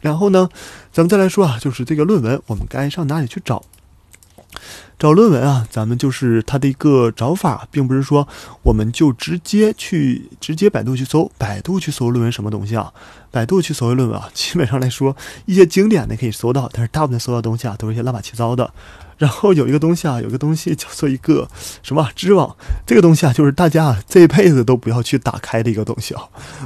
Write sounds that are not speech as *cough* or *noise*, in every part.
然后呢，咱们再来说啊，就是这个论文，我们该上哪里去找？找论文啊，咱们就是它的一个找法，并不是说我们就直接去直接百度去搜，百度去搜论文什么东西啊？百度去搜论文啊，基本上来说，一些经典的可以搜到，但是大部分搜到东西啊，都是一些乱七八糟的。然后有一个东西啊，有个东西叫做一个什么知网，这个东西啊，就是大家啊这一辈子都不要去打开的一个东西啊。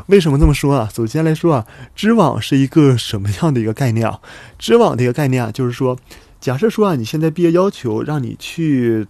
为什么这么说啊？首先来说啊，知网是一个什么样的一个概念啊？知网的一个概念啊，就是说，假设说啊，你现在毕业要求让你去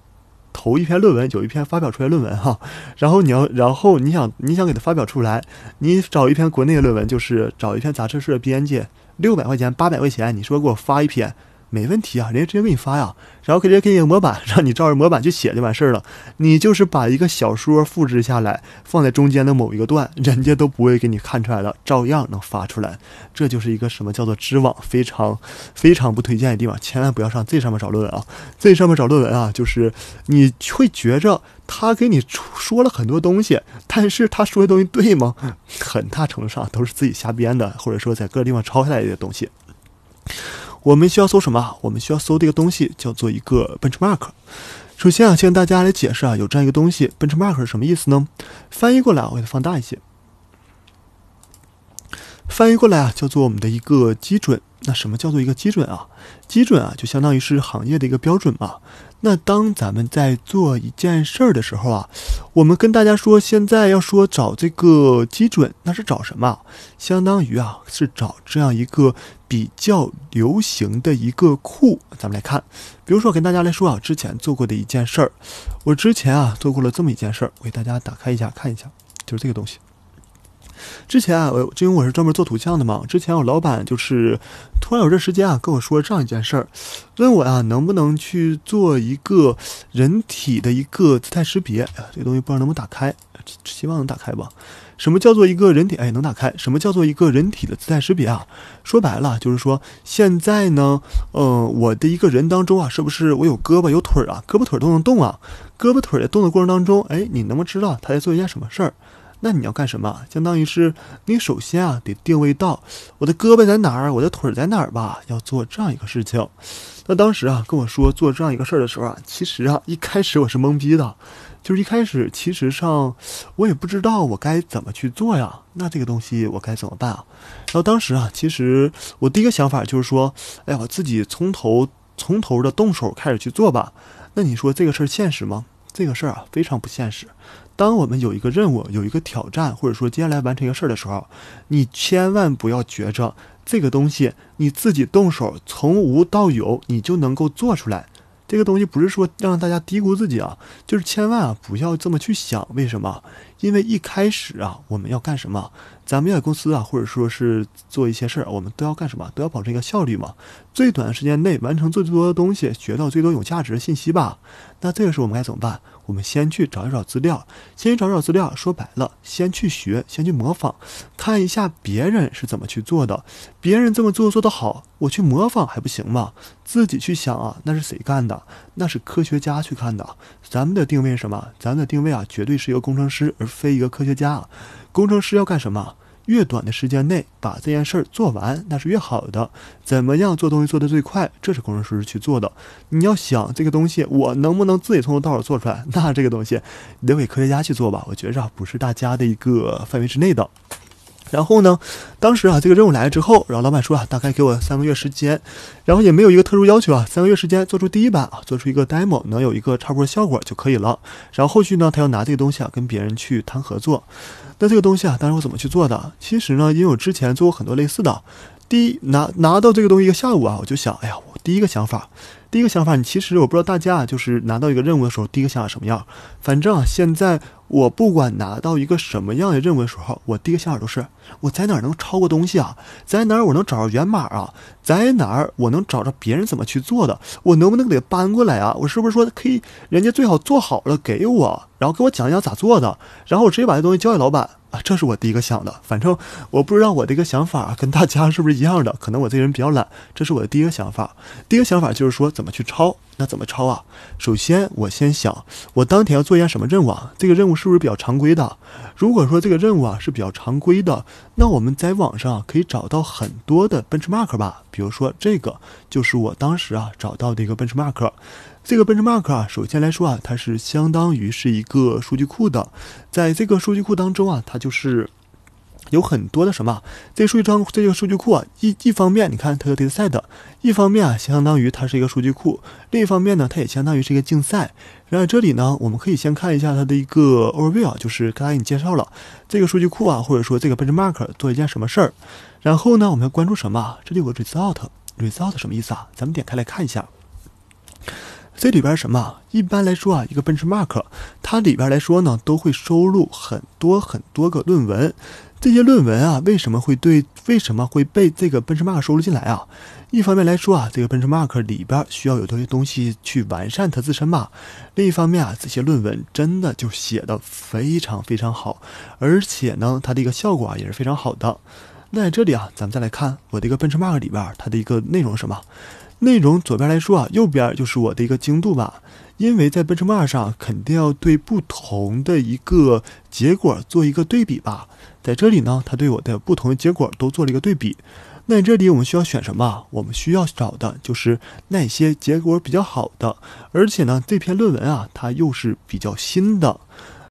投一篇论文，有一篇发表出来论文哈，然后你要，然后你想你想给它发表出来，你找一篇国内的论文，就是找一篇杂志社的编辑，六百块钱八百块钱，你说给我发一篇。没问题啊，人家直接给你发呀，然后可以直接给你个模板，让你照着模板去写就完事儿了。你就是把一个小说复制下来，放在中间的某一个段，人家都不会给你看出来的，照样能发出来。这就是一个什么叫做知网非常非常不推荐的地方，千万不要上这上面找论文啊！这上面找论文啊，就是你会觉着他给你说了很多东西，但是他说的东西对吗？很大程度上都是自己瞎编的，或者说在各个地方抄下来的东西。我们需要搜什么？我们需要搜的一个东西叫做一个 Benchmark。首先啊，先大家来解释啊，有这样一个东西，Benchmark 是什么意思呢？翻译过来，我给它放大一些。翻译过来啊，叫做我们的一个基准。那什么叫做一个基准啊？基准啊，就相当于是行业的一个标准嘛。那当咱们在做一件事儿的时候啊，我们跟大家说，现在要说找这个基准，那是找什么？相当于啊，是找这样一个比较流行的一个库。咱们来看，比如说跟大家来说啊，之前做过的一件事儿，我之前啊做过了这么一件事儿，我给大家打开一下，看一下，就是这个东西。之前啊，我因为我是专门做图像的嘛，之前我老板就是突然有这时间啊，跟我说这样一件事儿，问我啊能不能去做一个人体的一个姿态识别。哎呀，这个东西不知道能不能打开，*laughs* 希望能打开吧。什么叫做一个人体？哎，能打开。什么叫做一个人体的姿态识别啊？说白了就是说，现在呢，呃，我的一个人当中啊，是不是我有胳膊有腿儿啊？胳膊腿都能动啊？胳膊腿在动的过程当中，哎，你能不能知道他在做一件什么事儿？那你要干什么？相当于是你首先啊得定位到我的胳膊在哪儿，我的腿在哪儿吧，要做这样一个事情。那当时啊跟我说做这样一个事儿的时候啊，其实啊一开始我是懵逼的，就是一开始其实上我也不知道我该怎么去做呀。那这个东西我该怎么办啊？然后当时啊，其实我第一个想法就是说，哎，我自己从头从头的动手开始去做吧。那你说这个事儿现实吗？这个事儿啊，非常不现实。当我们有一个任务、有一个挑战，或者说接下来完成一个事儿的时候，你千万不要觉着这个东西你自己动手从无到有你就能够做出来。这个东西不是说让大家低估自己啊，就是千万啊不要这么去想。为什么？因为一开始啊，我们要干什么？咱们要在公司啊，或者说是做一些事儿，我们都要干什么？都要保证一个效率嘛，最短的时间内完成最多的东西，学到最多有价值的信息吧。那这个时候我们该怎么办？我们先去找一找资料，先找找资料。说白了，先去学，先去模仿，看一下别人是怎么去做的。别人这么做做得好，我去模仿还不行吗？自己去想啊，那是谁干的？那是科学家去看的。咱们的定位什么？咱们的定位啊，绝对是一个工程师，而非一个科学家。工程师要干什么？越短的时间内把这件事儿做完，那是越好的。怎么样做东西做得最快，这是工程师去做的。你要想这个东西，我能不能自己从头到尾做出来？那这个东西，留 *laughs* 给科学家去做吧。我觉着不是大家的一个范围之内的。然后呢，当时啊，这个任务来了之后，然后老板说啊，大概给我三个月时间，然后也没有一个特殊要求啊，三个月时间做出第一版啊，做出一个 demo，能有一个差不多效果就可以了。然后后续呢，他要拿这个东西啊，跟别人去谈合作。那这个东西啊，当时我怎么去做的？其实呢，因为我之前做过很多类似的。第一，拿拿到这个东西一个下午啊，我就想，哎呀，我第一个想法。第一个想法，你其实我不知道大家就是拿到一个任务的时候，第一个想法什么样？反正现在我不管拿到一个什么样的任务的时候，我第一个想法都是我在哪能抄过东西啊？在哪儿我能找到源码啊？在哪儿我能找着别人怎么去做的？我能不能给搬过来啊？我是不是说可以？人家最好做好了给我，然后给我讲一讲咋做的，然后我直接把这东西交给老板。啊，这是我第一个想的。反正我不知道我的一个想法跟大家是不是一样的。可能我这人比较懒，这是我的第一个想法。第一个想法就是说，怎么去抄？那怎么抄啊？首先，我先想，我当天要做一件什么任务啊？这个任务是不是比较常规的？如果说这个任务啊是比较常规的。那我们在网上啊可以找到很多的奔驰 Mark 吧，比如说这个就是我当时啊找到的一个奔驰 Mark，这个奔驰 Mark 啊，首先来说啊，它是相当于是一个数据库的，在这个数据库当中啊，它就是。有很多的什么？这数据张，这个数据库啊，一一方面你看它有 dataset，一方面啊相当于它是一个数据库，另一方面呢它也相当于是一个竞赛。然后这里呢，我们可以先看一下它的一个 overview，就是刚才给你介绍了这个数据库啊，或者说这个 benchmark 做一件什么事儿。然后呢，我们要关注什么？这里有个 result，result 什么意思啊？咱们点开来看一下。这里边什么？一般来说啊，一个 b e n c h Mark，它里边来说呢，都会收录很多很多个论文。这些论文啊，为什么会对为什么会被这个 b e n c h Mark 收录进来啊？一方面来说啊，这个 b e n c h Mark 里边需要有这些东西去完善它自身嘛。另一方面啊，这些论文真的就写的非常非常好，而且呢，它的一个效果啊也是非常好的。那在这里啊，咱们再来看我的一个奔驰 Mark 里边儿，它的一个内容是什么？内容左边来说啊，右边就是我的一个精度吧。因为在奔驰 Mark 上，肯定要对不同的一个结果做一个对比吧。在这里呢，它对我的不同的结果都做了一个对比。那这里我们需要选什么？我们需要找的就是那些结果比较好的，而且呢，这篇论文啊，它又是比较新的。